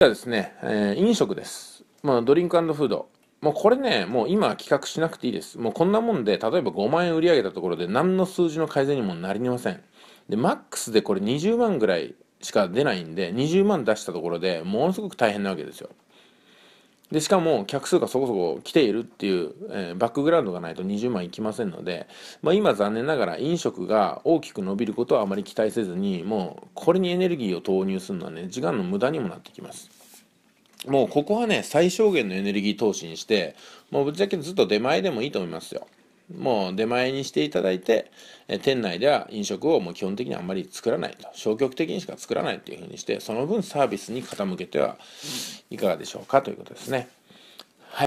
はですね、えー、飲食です。まあ、ドリンクフード。もうこれね、もう今企画しなくていいです。もうこんなもんで、例えば5万円売り上げたところで何の数字の改善にもなりません。で、マックスでこれ20万ぐらいしか出ないんで、20万出したところでものすごく大変なわけですよ。でしかも客数がそこそこ来ているっていう、えー、バックグラウンドがないと20万いきませんので、まあ、今残念ながら飲食が大きく伸びることはあまり期待せずにもうこれにエネルギーを投入するのはね時間の無駄にもなってきます。もうここはね最小限のエネルギー投資にしてもうぶっちゃけずっと出前でもいいと思いますよ。もう出前にしていただいて、え店内では飲食をもう基本的にあんまり作らないと、消極的にしか作らないというふうにして、その分サービスに傾けてはいかがでしょうかということですね。